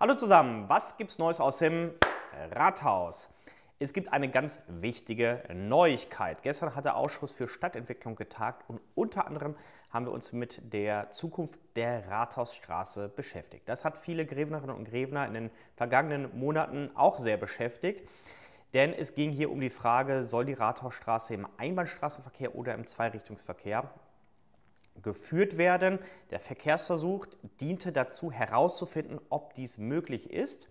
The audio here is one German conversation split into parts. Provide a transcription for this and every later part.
Hallo zusammen, was gibt's Neues aus dem Rathaus? Es gibt eine ganz wichtige Neuigkeit. Gestern hat der Ausschuss für Stadtentwicklung getagt und unter anderem haben wir uns mit der Zukunft der Rathausstraße beschäftigt. Das hat viele Grevenerinnen und Grevener in den vergangenen Monaten auch sehr beschäftigt. Denn es ging hier um die Frage, soll die Rathausstraße im Einbahnstraßenverkehr oder im Zweirichtungsverkehr geführt werden. Der Verkehrsversuch diente dazu herauszufinden, ob dies möglich ist.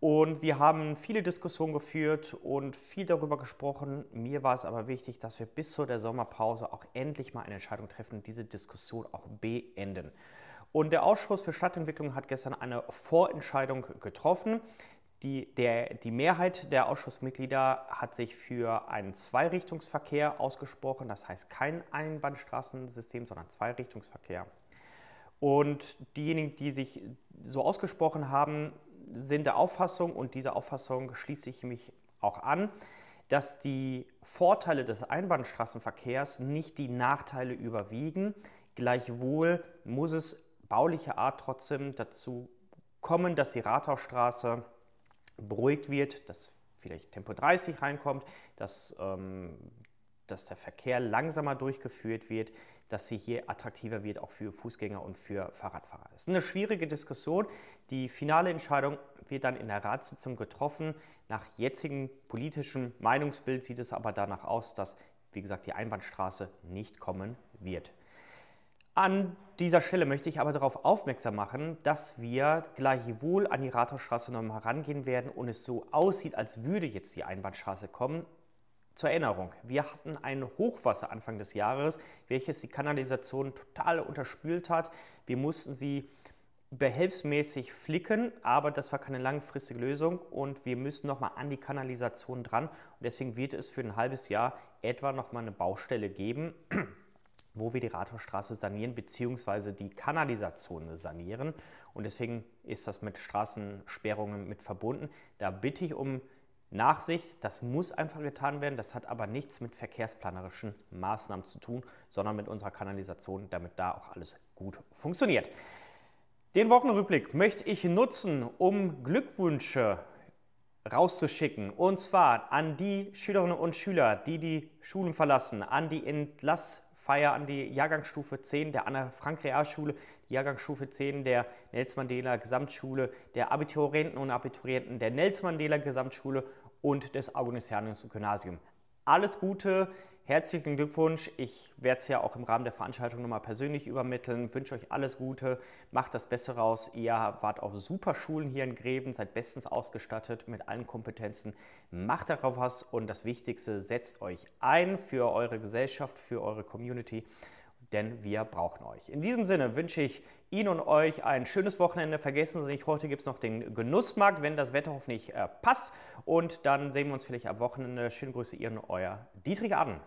Und wir haben viele Diskussionen geführt und viel darüber gesprochen. Mir war es aber wichtig, dass wir bis zu der Sommerpause auch endlich mal eine Entscheidung treffen und diese Diskussion auch beenden. Und der Ausschuss für Stadtentwicklung hat gestern eine Vorentscheidung getroffen. Die, der, die Mehrheit der Ausschussmitglieder hat sich für einen Zweirichtungsverkehr ausgesprochen, das heißt kein Einbahnstraßensystem, sondern Zweirichtungsverkehr. Und diejenigen, die sich so ausgesprochen haben, sind der Auffassung, und dieser Auffassung schließe ich mich auch an, dass die Vorteile des Einbahnstraßenverkehrs nicht die Nachteile überwiegen. Gleichwohl muss es baulicher Art trotzdem dazu kommen, dass die Rathausstraße beruhigt wird, dass vielleicht Tempo 30 reinkommt, dass, ähm, dass der Verkehr langsamer durchgeführt wird, dass sie hier attraktiver wird, auch für Fußgänger und für Fahrradfahrer. Es ist eine schwierige Diskussion. Die finale Entscheidung wird dann in der Ratssitzung getroffen. Nach jetzigem politischen Meinungsbild sieht es aber danach aus, dass, wie gesagt, die Einbahnstraße nicht kommen wird. An dieser Stelle möchte ich aber darauf aufmerksam machen, dass wir gleichwohl an die Rathausstraße nochmal herangehen werden und es so aussieht, als würde jetzt die Einbahnstraße kommen. Zur Erinnerung, wir hatten ein Hochwasser Anfang des Jahres, welches die Kanalisation total unterspült hat. Wir mussten sie behelfsmäßig flicken, aber das war keine langfristige Lösung und wir müssen nochmal an die Kanalisation dran. Und deswegen wird es für ein halbes Jahr etwa nochmal eine Baustelle geben wo wir die Rathausstraße sanieren bzw. die Kanalisation sanieren. Und deswegen ist das mit Straßensperrungen mit verbunden. Da bitte ich um Nachsicht, das muss einfach getan werden. Das hat aber nichts mit verkehrsplanerischen Maßnahmen zu tun, sondern mit unserer Kanalisation, damit da auch alles gut funktioniert. Den Wochenrückblick möchte ich nutzen, um Glückwünsche rauszuschicken. Und zwar an die Schülerinnen und Schüler, die die Schulen verlassen, an die Entlass Feier an die Jahrgangsstufe 10 der anna frank realschule die Jahrgangsstufe 10 der Nels-Mandela-Gesamtschule, der Abiturienten und Abiturienten der Nels-Mandela-Gesamtschule und des Augustinianus-Gymnasium. Alles Gute! Herzlichen Glückwunsch. Ich werde es ja auch im Rahmen der Veranstaltung nochmal persönlich übermitteln. Wünsche euch alles Gute, macht das Beste raus. Ihr wart auf super Schulen hier in Greven, seid bestens ausgestattet mit allen Kompetenzen. Macht darauf was und das Wichtigste, setzt euch ein für eure Gesellschaft, für eure Community, denn wir brauchen euch. In diesem Sinne wünsche ich Ihnen und euch ein schönes Wochenende. Vergessen Sie nicht, heute gibt es noch den Genussmarkt, wenn das Wetter hoffentlich äh, passt. Und dann sehen wir uns vielleicht am Wochenende. Schöne Grüße Ihren, euer Dietrich Aden.